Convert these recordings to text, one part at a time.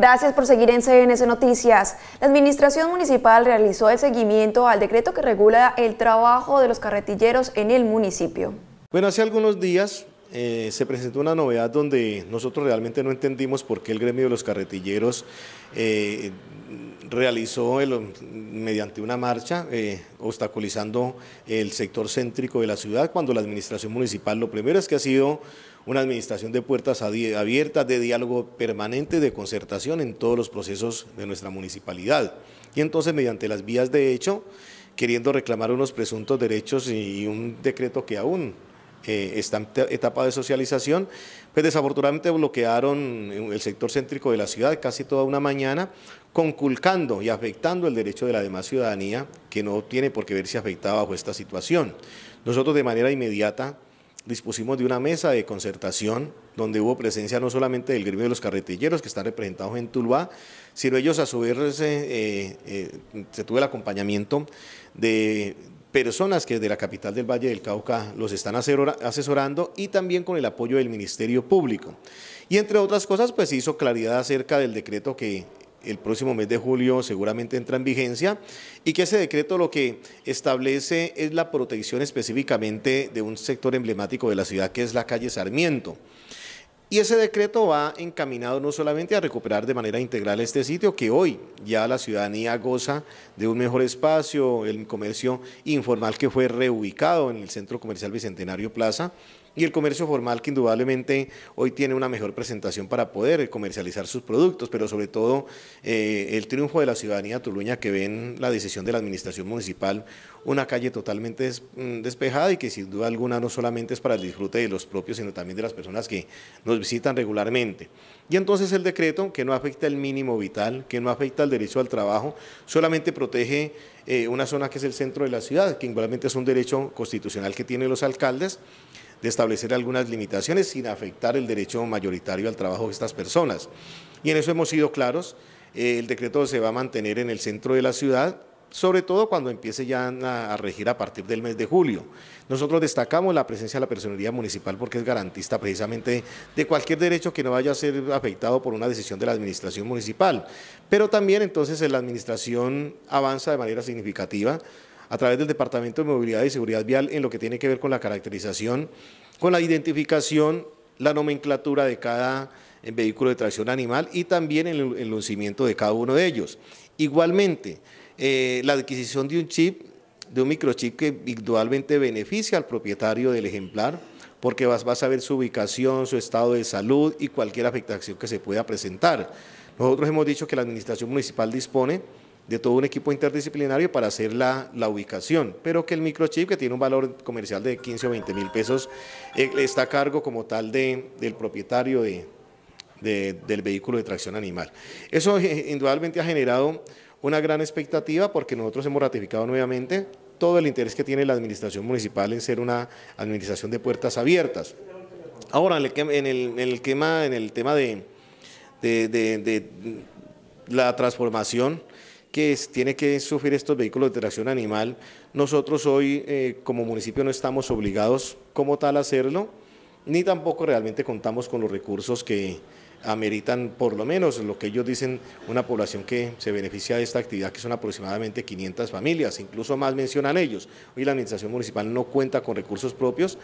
Gracias por seguir en CNS Noticias. La Administración Municipal realizó el seguimiento al decreto que regula el trabajo de los carretilleros en el municipio. Bueno, hace algunos días eh, se presentó una novedad donde nosotros realmente no entendimos por qué el gremio de los carretilleros eh, realizó mediante una marcha eh, obstaculizando el sector céntrico de la ciudad cuando la administración municipal lo primero es que ha sido una administración de puertas abiertas, de diálogo permanente, de concertación en todos los procesos de nuestra municipalidad. Y entonces mediante las vías de hecho, queriendo reclamar unos presuntos derechos y un decreto que aún esta etapa de socialización, pues desafortunadamente bloquearon eh, el sector céntrico de la ciudad casi toda una mañana, conculcando y afectando el derecho de la demás ciudadanía, que no tiene por qué verse afectada bajo esta situación. Nosotros de manera inmediata dispusimos de una mesa de concertación donde hubo presencia no solamente del gremio de los carretilleros que están representados en Tuluá, sino ellos a su vez eh, eh, se tuvo el acompañamiento de personas que desde la capital del Valle del Cauca los están asesorando y también con el apoyo del Ministerio Público. Y entre otras cosas, pues hizo claridad acerca del decreto que el próximo mes de julio seguramente entra en vigencia y que ese decreto lo que establece es la protección específicamente de un sector emblemático de la ciudad que es la calle Sarmiento. Y ese decreto va encaminado no solamente a recuperar de manera integral este sitio, que hoy ya la ciudadanía goza de un mejor espacio, el comercio informal que fue reubicado en el Centro Comercial Bicentenario Plaza, y el comercio formal que indudablemente hoy tiene una mejor presentación para poder comercializar sus productos, pero sobre todo eh, el triunfo de la ciudadanía tuluña que ven la decisión de la administración municipal, una calle totalmente mm, despejada y que sin duda alguna no solamente es para el disfrute de los propios, sino también de las personas que nos visitan regularmente. Y entonces el decreto, que no afecta el mínimo vital, que no afecta el derecho al trabajo, solamente protege eh, una zona que es el centro de la ciudad, que igualmente es un derecho constitucional que tienen los alcaldes, de establecer algunas limitaciones sin afectar el derecho mayoritario al trabajo de estas personas. Y en eso hemos sido claros, eh, el decreto se va a mantener en el centro de la ciudad, sobre todo cuando empiece ya a, regir a partir del mes de julio. Nosotros destacamos la presencia de la personería municipal porque es garantista precisamente de cualquier derecho que no vaya a ser afectado por una decisión de la administración municipal. Pero también entonces la administración avanza de manera significativa a través del Departamento de Movilidad y Seguridad Vial en lo que tiene que ver con la caracterización, con la identificación, la nomenclatura de cada eh, vehículo de tracción animal y también el, el de cada uno de ellos. Igualmente, eh, la adquisición de un chip, de un microchip que individualmente beneficia al propietario del ejemplar, porque vas, vas a ver su ubicación, su estado de salud y cualquier afectación que se pueda presentar. Nosotros hemos dicho que la Administración Municipal dispone de todo un equipo interdisciplinario para hacer la, ubicación, pero que el microchip, que tiene un valor comercial de 15 o 20 mil pesos, eh, está a cargo como tal de, del propietario de, del vehículo de tracción animal. Eso eh, indudablemente ha generado una gran expectativa porque nosotros hemos ratificado nuevamente todo el interés que tiene la administración municipal en ser una administración de puertas abiertas. Ahora, en el, en el tema, en el tema de, de la transformación, que tiene que sufrir estos vehículos de tracción animal. Nosotros hoy eh, como municipio no estamos obligados como tal a hacerlo, ni tampoco realmente contamos con los recursos que ameritan por lo menos lo que ellos dicen, una población que se beneficia de esta actividad, que son aproximadamente 500 familias, incluso más mencionan ellos. Hoy la Administración Municipal no cuenta con recursos propios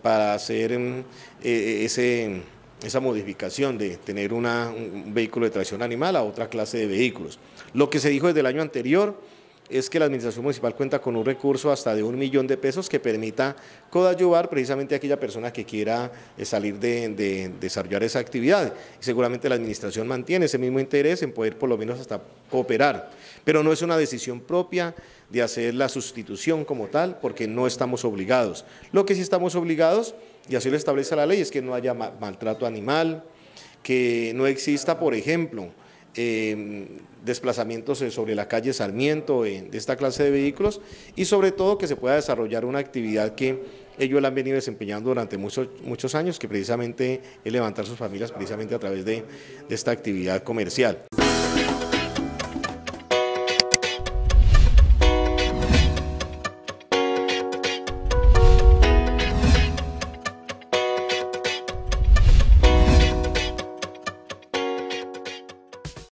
para hacer mm, eh, ese esa modificación de tener un vehículo de tracción animal a otra clase de vehículos. Lo que se dijo desde el año anterior es que la Administración Municipal cuenta con un recurso hasta de un millón de pesos que permita coadyuvar precisamente a aquella persona que quiera eh, salir de, desarrollar esa actividad. Y seguramente la Administración mantiene ese mismo interés en poder por lo menos hasta cooperar, pero no es una decisión propia de hacer la sustitución como tal, porque no estamos obligados. Lo que sí estamos obligados, y así lo establece la ley, es que no haya maltrato animal, que no exista, por ejemplo, Em, desplazamientos eh, sobre la calle Sarmiento eh, de esta clase de vehículos y sobre todo que se pueda desarrollar una actividad que ellos la han venido desempeñando durante muchos, muchos años, que precisamente es levantar sus familias precisamente a través de esta actividad comercial.